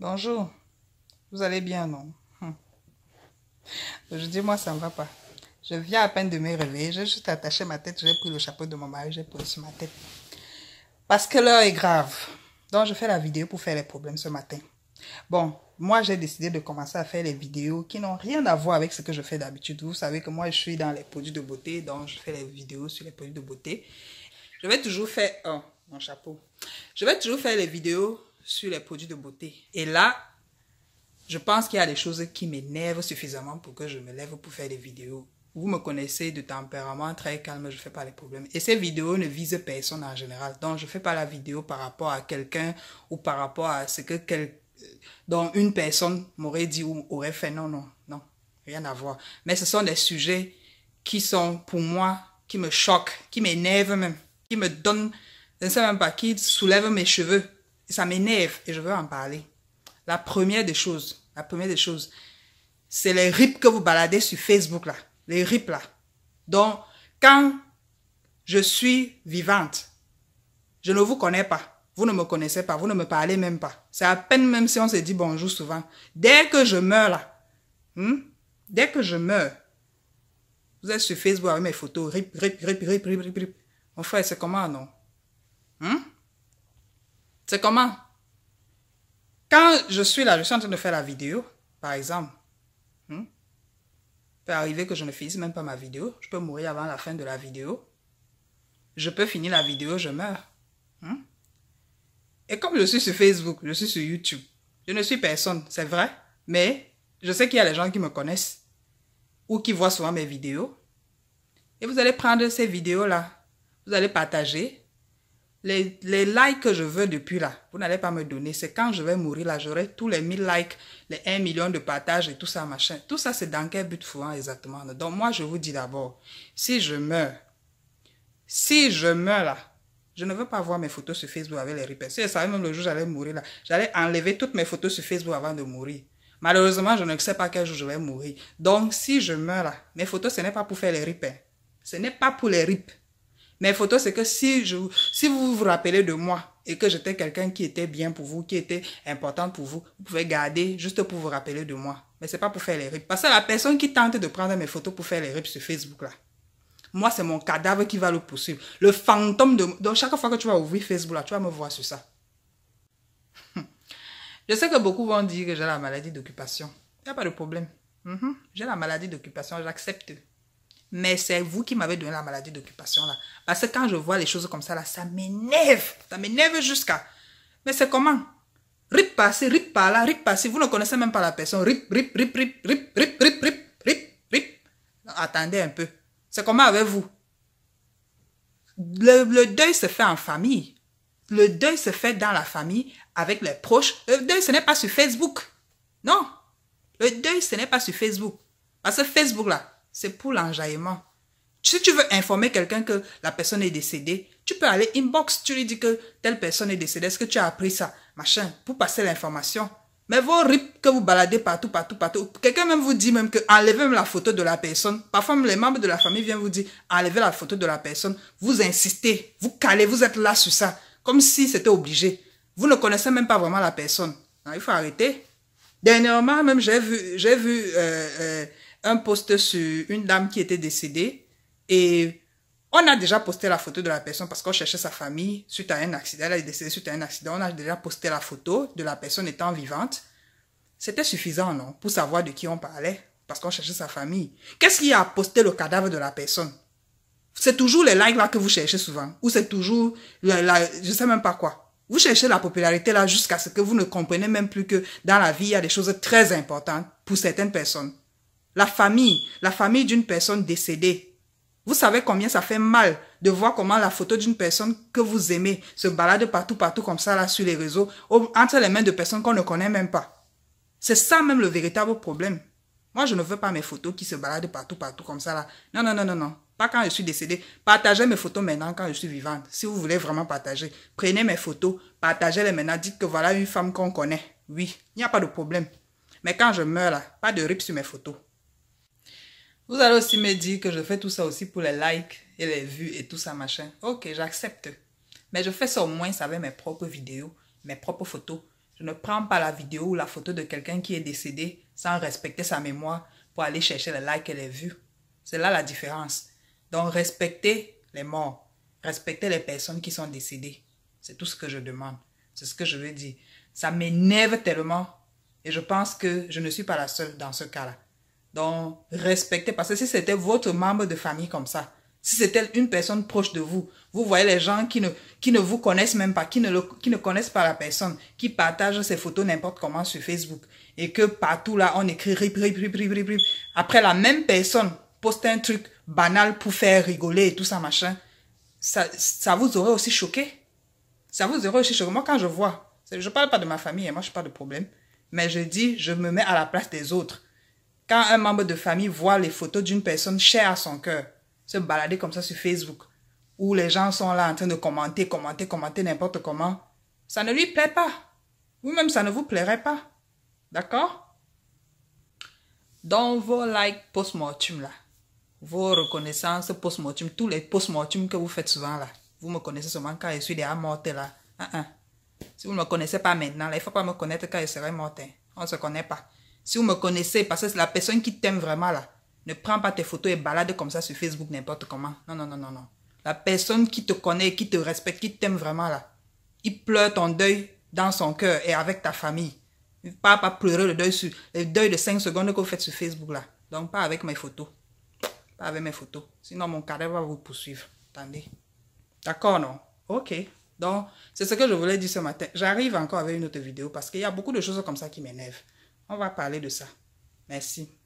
Bonjour. Vous allez bien, non hum. Je dis, moi, ça ne va pas. Je viens à peine de me réveiller. J'ai juste attaché ma tête. J'ai pris le chapeau de mon mari. J'ai posé sur ma tête. Parce que l'heure est grave. Donc, je fais la vidéo pour faire les problèmes ce matin. Bon, moi, j'ai décidé de commencer à faire les vidéos qui n'ont rien à voir avec ce que je fais d'habitude. Vous savez que moi, je suis dans les produits de beauté. Donc, je fais les vidéos sur les produits de beauté. Je vais toujours faire... Oh, mon chapeau. Je vais toujours faire les vidéos sur les produits de beauté. Et là, je pense qu'il y a des choses qui m'énervent suffisamment pour que je me lève pour faire des vidéos. Vous me connaissez de tempérament très calme, je ne fais pas les problèmes. Et ces vidéos ne visent personne en général. Donc, je ne fais pas la vidéo par rapport à quelqu'un ou par rapport à ce que quel... dont une personne m'aurait dit ou aurait fait. Non, non, non, rien à voir. Mais ce sont des sujets qui sont, pour moi, qui me choquent, qui m'énervent même, qui me donnent, je ne sais même pas, qui soulèvent mes cheveux ça m'énerve et je veux en parler. La première des choses, la première des choses, c'est les rips que vous baladez sur Facebook là, les rips là. Donc, quand je suis vivante, je ne vous connais pas, vous ne me connaissez pas, vous ne me parlez même pas. C'est à peine même si on se dit bonjour souvent. Dès que je meurs là, hmm, dès que je meurs, vous êtes sur Facebook avec mes photos, rip, rip, rip, rip, rip, rip, rip. Mon frère, c'est comment non? Hmm? C'est comment Quand je suis là, je suis en train de faire la vidéo, par exemple. Hmm, il peut arriver que je ne finisse même pas ma vidéo. Je peux mourir avant la fin de la vidéo. Je peux finir la vidéo, je meurs. Hmm. Et comme je suis sur Facebook, je suis sur YouTube, je ne suis personne, c'est vrai, mais je sais qu'il y a des gens qui me connaissent ou qui voient souvent mes vidéos. Et vous allez prendre ces vidéos-là, vous allez partager, les, likes que je veux depuis là, vous n'allez pas me donner. C'est quand je vais mourir là, j'aurai tous les 1000 likes, les 1 million de partages et tout ça, machin. Tout ça, c'est dans quel but fouant exactement. Donc moi, je vous dis d'abord, si je meurs, si je meurs là, je ne veux pas voir mes photos sur Facebook avec les ripé Si je savais même le jour où j'allais mourir là, j'allais enlever toutes mes photos sur Facebook avant de mourir. Malheureusement, je ne sais pas quel jour je vais mourir. Donc si je meurs là, mes photos, ce n'est pas pour faire les ripes. Ce n'est pas pour les rips. Mes photos, c'est que si, je, si vous vous rappelez de moi et que j'étais quelqu'un qui était bien pour vous, qui était important pour vous, vous pouvez garder juste pour vous rappeler de moi. Mais c'est pas pour faire les rips. Parce que la personne qui tente de prendre mes photos pour faire les rips sur Facebook, là, moi, c'est mon cadavre qui va le poursuivre. Le fantôme de... Donc, chaque fois que tu vas ouvrir Facebook, là, tu vas me voir sur ça. Je sais que beaucoup vont dire que j'ai la maladie d'occupation. Il n'y a pas de problème. Mhm. J'ai la maladie d'occupation, j'accepte. Mais c'est vous qui m'avez donné la maladie d'occupation là. Parce que quand je vois les choses comme ça là, ça m'énerve. Ça m'énerve jusqu'à. Mais c'est comment Rip passé, rip par là, rip passer Vous ne connaissez même pas la personne. Rip, rip, rip, rip, rip, rip, rip, rip, rip, rip. Attendez un peu. C'est comment avec vous le, le deuil se fait en famille. Le deuil se fait dans la famille, avec les proches. Le deuil, ce n'est pas sur Facebook. Non. Le deuil, ce n'est pas sur Facebook. Parce que Facebook, là, c'est pour l'enjaillement. Si tu veux informer quelqu'un que la personne est décédée, tu peux aller inbox, tu lui dis que telle personne est décédée, est-ce que tu as appris ça, machin, pour passer l'information. Mais vos rips que vous baladez partout, partout, partout, quelqu'un même vous dit même que enlevez même la photo de la personne. Parfois, les membres de la famille viennent vous dire enlevez la photo de la personne. Vous insistez, vous calez, vous êtes là sur ça, comme si c'était obligé. Vous ne connaissez même pas vraiment la personne. il faut arrêter. Dernièrement, même j'ai vu, j'ai vu euh, euh, un poste sur une dame qui était décédée et on a déjà posté la photo de la personne parce qu'on cherchait sa famille suite à un accident. Elle est décédée suite à un accident. On a déjà posté la photo de la personne étant vivante. C'était suffisant, non, pour savoir de qui on parlait parce qu'on cherchait sa famille. Qu'est-ce qui a posté le cadavre de la personne C'est toujours les likes là que vous cherchez souvent ou c'est toujours la, je sais même pas quoi. Vous cherchez la popularité là jusqu'à ce que vous ne compreniez même plus que dans la vie, il y a des choses très importantes pour certaines personnes la famille, la famille d'une personne décédée. Vous savez combien ça fait mal de voir comment la photo d'une personne que vous aimez se balade partout, partout comme ça, là, sur les réseaux, entre les mains de personnes qu'on ne connaît même pas. C'est ça même le véritable problème. Moi, je ne veux pas mes photos qui se baladent partout, partout comme ça, là. Non, non, non, non, non. Pas quand je suis décédée. Partagez mes photos maintenant quand je suis vivante. Si vous voulez vraiment partager, prenez mes photos, partagez-les maintenant. Dites que voilà une femme qu'on connaît. Oui, il n'y a pas de problème. Mais quand je meurs, là, pas de rip sur mes photos. Vous allez aussi me dire que je fais tout ça aussi pour les likes et les vues et tout ça, machin. Ok, j'accepte. Mais je fais ça au moins avec mes propres vidéos, mes propres photos. Je ne prends pas la vidéo ou la photo de quelqu'un qui est décédé sans respecter sa mémoire pour aller chercher les likes et les vues. C'est là la différence. Donc respecter les morts, respecter les personnes qui sont décédées. C'est tout ce que je demande. C'est ce que je veux dire. Ça m'énerve tellement et je pense que je ne suis pas la seule dans ce cas-là respecter parce que si c'était votre membre de famille comme ça, si c'était une personne proche de vous, vous voyez les gens qui ne, qui ne vous connaissent même pas, qui ne, qui ne connaissent pas la personne, qui partagent ses photos n'importe comment sur Facebook, et que partout là, on écrit rip, rip, rip, rip, rip, Après, la même personne poste un truc banal pour faire rigoler et tout ça, machin. Ça, ça vous aurait aussi choqué. Ça vous aurait aussi choqué. Moi, quand je vois, je parle pas de ma famille, et hein, moi, je pas de problème. Mais je dis, je me mets à la place des autres. Quand un membre de famille voit les photos d'une personne chère à son cœur, se balader comme ça sur Facebook, où les gens sont là en train de commenter, commenter, commenter n'importe comment, ça ne lui plaît pas. Vous-même, ça ne vous plairait pas. D'accord Dans vos likes post-mortem, là, vos reconnaissances post-mortem, tous les post-mortem que vous faites souvent, là, vous me connaissez seulement quand je suis déjà morte, là. Ah, ah. Si vous ne me connaissez pas maintenant, là, il ne faut pas me connaître quand je serai morte. Hein. On ne se connaît pas. Si vous me connaissez, parce que c'est la personne qui t'aime vraiment là. Ne prends pas tes photos et balade comme ça sur Facebook n'importe comment. Non, non, non, non, non. La personne qui te connaît, qui te respecte, qui t'aime vraiment là. Il pleure ton deuil dans son cœur et avec ta famille. Pas, pas pleurer le deuil, sur, le deuil de 5 secondes que vous faites sur Facebook là. Donc pas avec mes photos. Pas avec mes photos. Sinon mon carré va vous poursuivre. Attendez. D'accord, non? Ok. Donc, c'est ce que je voulais dire ce matin. J'arrive encore avec une autre vidéo parce qu'il y a beaucoup de choses comme ça qui m'énervent. On va parler de ça. Merci.